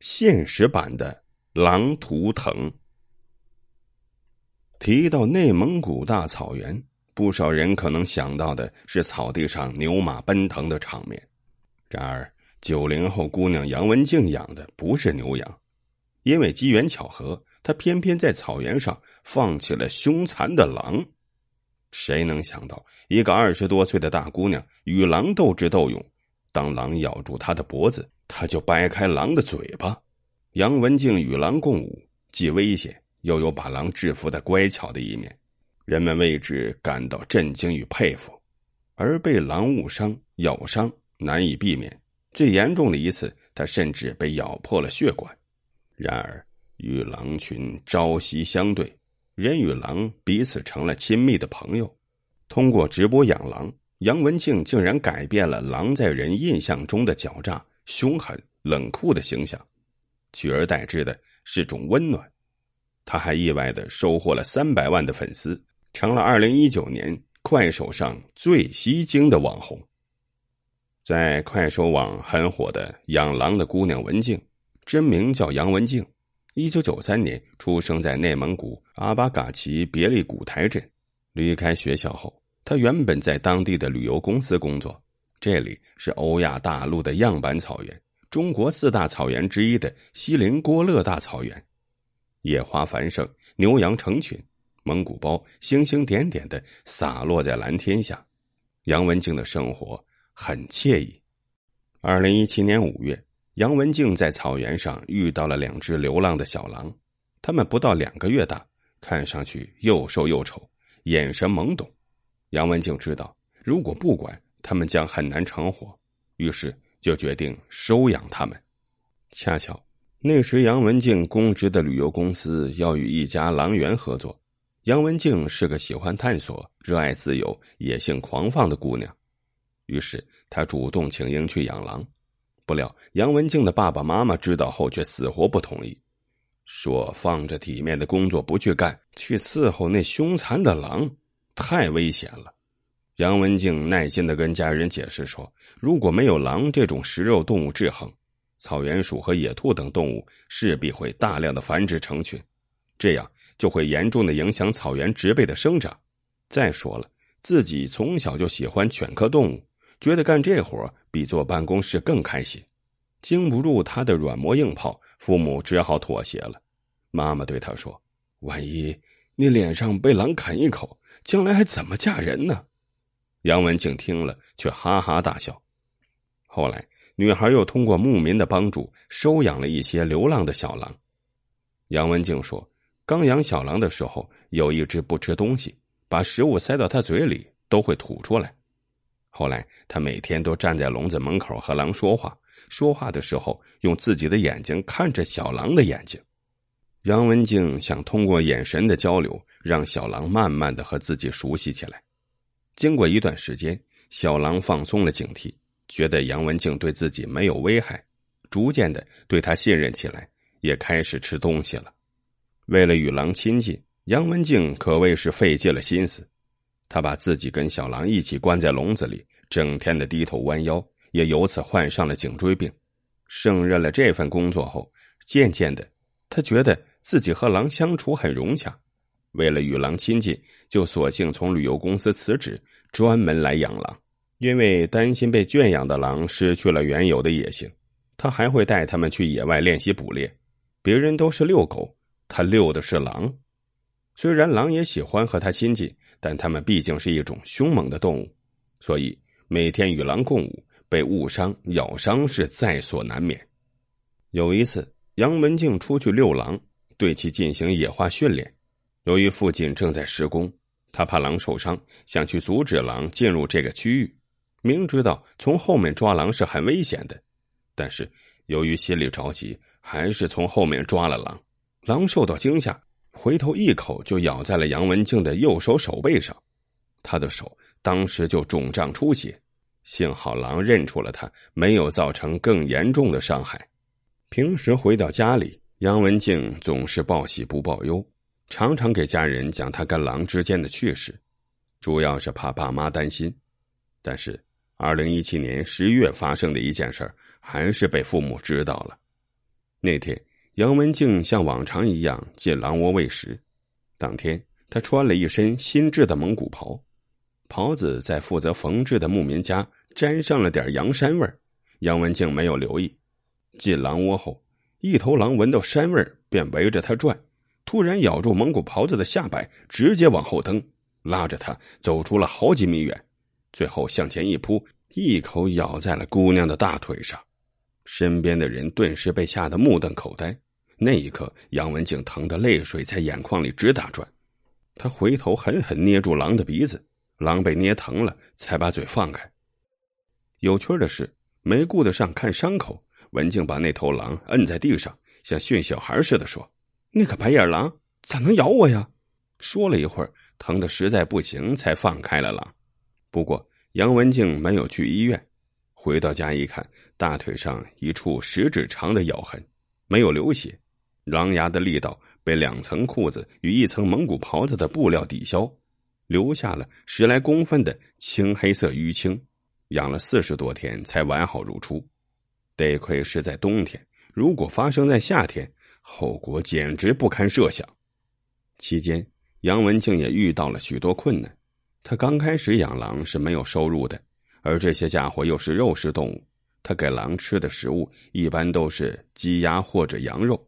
现实版的《狼图腾》提到内蒙古大草原，不少人可能想到的是草地上牛马奔腾的场面。然而，九零后姑娘杨文静养的不是牛羊，因为机缘巧合，她偏偏在草原上放起了凶残的狼。谁能想到，一个二十多岁的大姑娘与狼斗智斗勇，当狼咬住她的脖子？他就掰开狼的嘴巴，杨文静与狼共舞，既危险又有把狼制服的乖巧的一面，人们为之感到震惊与佩服。而被狼误伤、咬伤难以避免，最严重的一次，他甚至被咬破了血管。然而，与狼群朝夕相对，人与狼彼此成了亲密的朋友。通过直播养狼，杨文静竟然改变了狼在人印象中的狡诈。凶狠冷酷的形象，取而代之的是种温暖。他还意外的收获了三百万的粉丝，成了二零一九年快手上最吸睛的网红。在快手网很火的养狼的姑娘文静，真名叫杨文静，一九九三年出生在内蒙古阿巴嘎旗别利古台镇。离开学校后，她原本在当地的旅游公司工作。这里是欧亚大陆的样板草原，中国四大草原之一的锡林郭勒大草原，野花繁盛，牛羊成群，蒙古包星星点点的洒落在蓝天下。杨文静的生活很惬意。二零一七年五月，杨文静在草原上遇到了两只流浪的小狼，它们不到两个月大，看上去又瘦又丑，眼神懵懂。杨文静知道，如果不管。他们将很难成活，于是就决定收养他们。恰巧那时，杨文静公职的旅游公司要与一家狼园合作。杨文静是个喜欢探索、热爱自由、野性狂放的姑娘，于是她主动请缨去养狼。不料，杨文静的爸爸妈妈知道后却死活不同意，说：“放着体面的工作不去干，去伺候那凶残的狼，太危险了。”杨文静耐心的跟家人解释说：“如果没有狼这种食肉动物制衡，草原鼠和野兔等动物势必会大量的繁殖成群，这样就会严重的影响草原植被的生长。再说了，自己从小就喜欢犬科动物，觉得干这活比坐办公室更开心。经不住他的软磨硬泡，父母只好妥协了。妈妈对他说：‘万一你脸上被狼啃一口，将来还怎么嫁人呢？’”杨文静听了，却哈哈大笑。后来，女孩又通过牧民的帮助，收养了一些流浪的小狼。杨文静说：“刚养小狼的时候，有一只不吃东西，把食物塞到它嘴里都会吐出来。后来，他每天都站在笼子门口和狼说话，说话的时候用自己的眼睛看着小狼的眼睛。杨文静想通过眼神的交流，让小狼慢慢的和自己熟悉起来。”经过一段时间，小狼放松了警惕，觉得杨文静对自己没有危害，逐渐的对他信任起来，也开始吃东西了。为了与狼亲近，杨文静可谓是费尽了心思。他把自己跟小狼一起关在笼子里，整天的低头弯腰，也由此患上了颈椎病。胜任了这份工作后，渐渐的，他觉得自己和狼相处很融洽。为了与狼亲近，就索性从旅游公司辞职，专门来养狼。因为担心被圈养的狼失去了原有的野性，他还会带他们去野外练习捕猎。别人都是遛狗，他遛的是狼。虽然狼也喜欢和他亲近，但他们毕竟是一种凶猛的动物，所以每天与狼共舞，被误伤、咬伤是在所难免。有一次，杨文静出去遛狼，对其进行野化训练。由于附近正在施工，他怕狼受伤，想去阻止狼进入这个区域。明知道从后面抓狼是很危险的，但是由于心里着急，还是从后面抓了狼。狼受到惊吓，回头一口就咬在了杨文静的右手手背上，他的手当时就肿胀出血。幸好狼认出了他，没有造成更严重的伤害。平时回到家里，杨文静总是报喜不报忧。常常给家人讲他跟狼之间的趣事，主要是怕爸妈担心。但是，二零一七年十一月发生的一件事儿还是被父母知道了。那天，杨文静像往常一样进狼窝喂食。当天，他穿了一身新制的蒙古袍，袍子在负责缝制的牧民家沾上了点羊膻味儿。杨文静没有留意。进狼窝后，一头狼闻到膻味儿，便围着她转。突然咬住蒙古袍子的下摆，直接往后蹬，拉着他走出了好几米远，最后向前一扑，一口咬在了姑娘的大腿上。身边的人顿时被吓得目瞪口呆。那一刻，杨文静疼得泪水在眼眶里直打转。他回头狠狠捏住狼的鼻子，狼被捏疼了，才把嘴放开。有趣的是，没顾得上看伤口，文静把那头狼摁在地上，像训小孩似的说。那个白眼狼咋能咬我呀？说了一会儿，疼的实在不行，才放开了狼。不过杨文静没有去医院，回到家一看，大腿上一处十指长的咬痕，没有流血，狼牙的力道被两层裤子与一层蒙古袍子的布料抵消，留下了十来公分的青黑色淤青，养了四十多天才完好如初。得亏是在冬天，如果发生在夏天。后果简直不堪设想。期间，杨文静也遇到了许多困难。他刚开始养狼是没有收入的，而这些家伙又是肉食动物，他给狼吃的食物一般都是鸡鸭或者羊肉。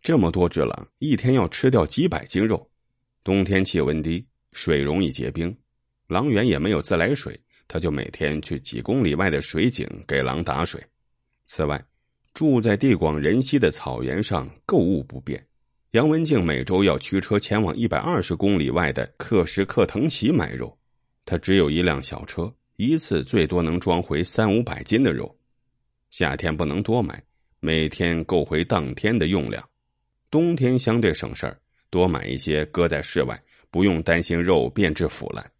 这么多只狼一天要吃掉几百斤肉。冬天气温低，水容易结冰，狼园也没有自来水，他就每天去几公里外的水井给狼打水。此外，住在地广人稀的草原上，购物不便。杨文静每周要驱车前往一百二十公里外的克什克腾旗买肉，他只有一辆小车，一次最多能装回三五百斤的肉。夏天不能多买，每天购回当天的用量。冬天相对省事儿，多买一些搁在室外，不用担心肉变质腐烂。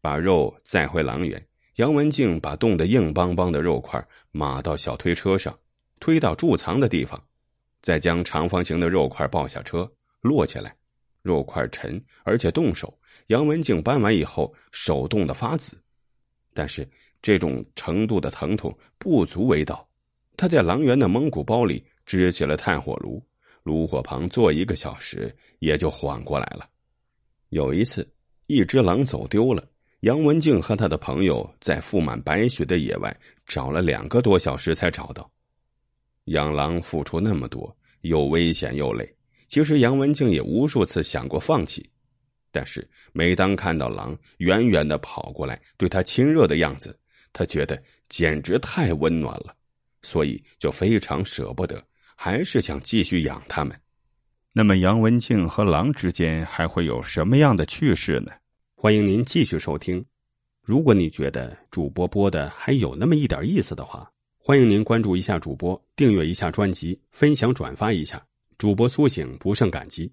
把肉载回狼园，杨文静把冻得硬邦邦的肉块码到小推车上。推到贮藏的地方，再将长方形的肉块抱下车落起来，肉块沉，而且冻手。杨文静搬完以后，手冻得发紫，但是这种程度的疼痛不足为道。他在狼园的蒙古包里支起了炭火炉，炉火旁坐一个小时，也就缓过来了。有一次，一只狼走丢了，杨文静和他的朋友在覆满白雪的野外找了两个多小时才找到。养狼付出那么多，又危险又累。其实杨文静也无数次想过放弃，但是每当看到狼远远的跑过来，对他亲热的样子，他觉得简直太温暖了，所以就非常舍不得，还是想继续养他们。那么，杨文静和狼之间还会有什么样的趣事呢？欢迎您继续收听。如果你觉得主播播的还有那么一点意思的话。欢迎您关注一下主播，订阅一下专辑，分享转发一下，主播苏醒不胜感激。